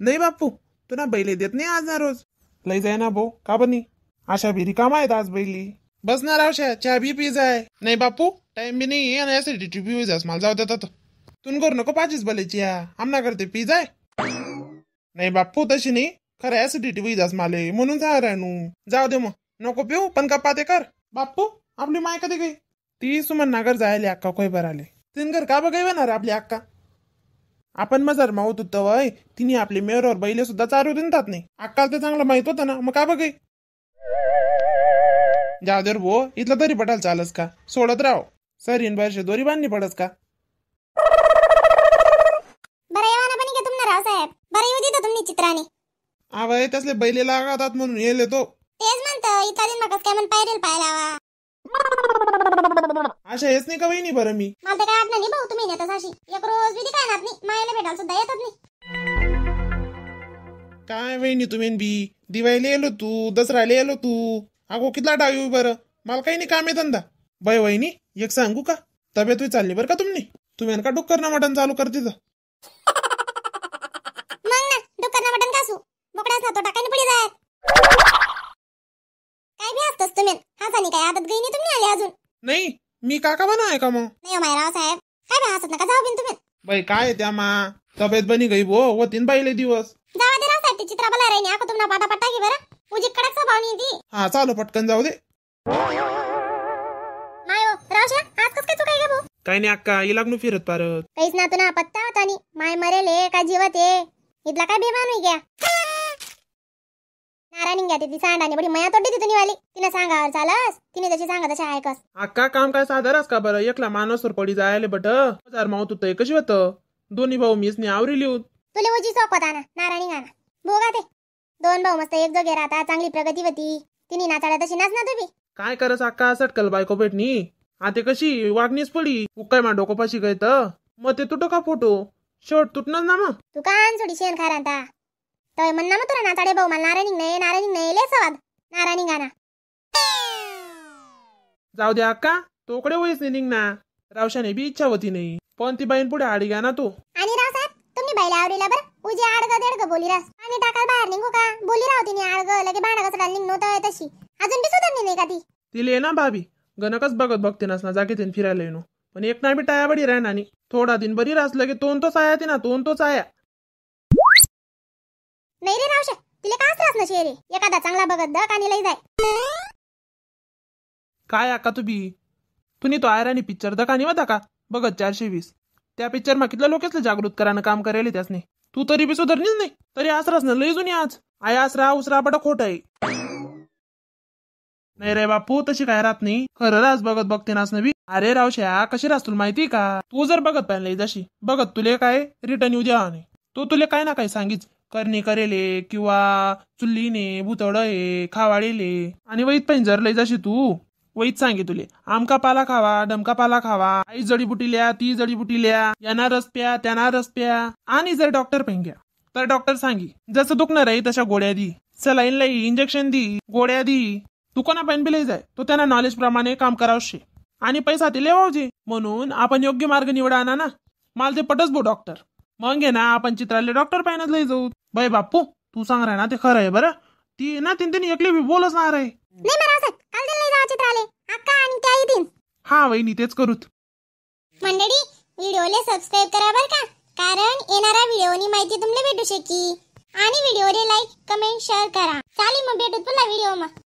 नाही बापू तुला बैले देत नाही आज ना रोज लय जाय ना भाऊ का बनी आशा बी काम आहेत आज बैली बस ना रावशा चहा बी पी जाय नाही बापू टाइम बी नाही आणि ऍसिडिटी टी बी जास मला जाऊ देतात तुन करू नको पाचीच बलेची या आमना करते पी जाय नाही बापू तशी नाही खरं ऍसिडिटी होई जास माले म्हणून जा रानू जाऊ दे मग नको पिऊ पण कपाते कर बापू आपली माय कधी गई ती सुमन नागर जायले अक्का आले बराले घर का बघाय येणार आपली अक्का आपण मजार माऊत होतो वय तिने आपली मेवरावर बैले सुद्धा चारू दिनतात नाही अक्काला ते चांगलं माहित होतं ना मग का बघ जादर वो इथला तरी पटाल चालस का सोडत राव सरीन इन दोरी बांधणी पडस का बरं बरं देतो तुम्ही आवय तसले बैले लागतात म्हणून येले तो तेच म्हणतं इथं मग काय म्हण पायरेल पाय अशा हेच नाही का वही नाही बरं मी मला काय वाटलं नाही भाऊ तुम्ही नेतच अशी एक रोज बी काय नात नाही मायला भेटायला सुद्धा येतात नाही काय वहिनी तुम्ही बी दिवाळीला येलो तू दसऱ्याला येलो तू अगो कितला डाव येऊ बरं मला काही नाही काम आहे धंदा बाय वहिनी एक सांगू का तब्येत चालली बरं का तुम्ही तुम्ही का डुक्कर ना मटन चालू करते तर असतोच तुम्ही हसानी काय आदत गई नाही तुम्ही आले अजून नाही मी काका बना आहे का मग नाही हो, माय राव साहेब काय बा हसत नका जाऊ बिन तुम्ही बाई काय त्या मा तब्येत बनी गई भो तीन बाईले दिवस जावा दे राव साहेब ती चित्रा बोला रेनी आको तुमना पाटा पट्टा की बरं उजी कडक स्वभावनी ती हा चालो पटकन जाऊ दे मायो हो, ओ आज कस काय चुकाय बो काय नाही अक्का ही लागनु फिरत पारत काहीच ना तुना पत्ता होता नी माय मरेले काय जीवत ये इथला काय बेमान होई गया नारायण घ्या तिथे सांडाने बडी मया तोटी तिथून वाली तिने सांगावर चालस तिने जशी सांगा तशी ऐकस अक्का काम काय साधारस का बरं एकला माणसवर पडी जायले बट हजार माऊ तू कशी होत दोन्ही भाऊ मीच ने आवरी लिहून तुले वजी सोपत आणा नारायणी आणा भोगा ते दोन भाऊ मस्त एक दोघे राहता चांगली प्रगती होती तिने नाचाड्या तशी नाच ना तुम्ही काय करस अक्का सटकल बायको भेटणी आते कशी वागणीच पडी उकाय मा काय गयत मग ते तुटो का फोटो शेवट तुटणार ना मग तू कान सोडी शेण खारांता तर म्हणणार ना तुला नाचाडे भाऊ मला नारायण नाही नारायण नाही ले सवाद नारायण गाणं जाऊ द्या अक्का तोकडे वयस ना निघणार रावशाने बी इच्छा होती नाही पण ती बाईन पुढे आडी गा ना तू आणि राव साहेब तुम्ही बाईला आवडीला बरं उजी आडग देडग बोली रास आणि टाकाल बाहेर निघू का बोली राव आड़ आडग लगे भांडा कचरा निघणं तर तशी अजून बी सुधारली नाही का ती ती ले ना भाभी गणकच बघत बघते नसना जागे तिने फिरायला येणो पण एक ना बी टायाबडी रानानी थोडा दिन बरी रास लगे तोन तो आया ती ना तोन तो साया नाही रे रावशे तिला का त्रास रे एखादा चांगला बघत दक आणि लई जाय काय आका तुम्ही तुम्ही तो आयराणी पिक्चर दकानी वता का बघत चारशे वीस त्या पिक्चर मा कितल्या लोकेसला जागृत करानं काम करेल त्यासने तू तरी बी सुधारणीच नाही तरी आसरास ना लई जुनी आज आय आसरा उसरा बटा खोट आहे नाही रे बापू तशी काय राहत नाही खरं रास बघत बघते नास नवी अरे रावश्या कशी राहत तुला माहिती का तू जर बघत पाहिजे जशी बघत तुले काय रिटर्न येऊ द्या तू तुले काय ना काय सांगितलं करणी करेले किंवा चुल्लीने ये खावाळेले आणि वैत लय जाशी तू वैत सांगे तुले आमका पाला खावा डमका पाला खावा आई ल्या ती ल्या यांना रस प्या त्यांना रस प्या आणि जर डॉक्टर पेंग्या तर डॉक्टर सांगी जसं दुखणार आहे तशा गोळ्या दी सलाईन लई इंजेक्शन दी गोळ्या दी तू कोणा पेन जाय तो त्यांना नॉलेज प्रमाणे काम करावशे आणि पैसा ते लेवावजे म्हणून आपण योग्य मार्ग निवडा ना माल ते पटच बो डॉक्टर मग घे ना आपण चित्राले डॉक्टर पाहिजे लय जाऊ बाई बापू तू सांग रे ना ते खरं आहे बरं ती ना तीन तिने एकली बोलच ना रे नाही काल दे नाही चित्राले आणि हा वहिनी तेच करूत मंडळी व्हिडिओले सबस्क्राइब करा बरं का कारण व्हिडिओ व्हिडिओनी माहिती तुमले भेटू शकी आणि व्हिडिओले लाईक कमेंट शेअर करा चाली मग भेटू तुला व्हिडिओ मग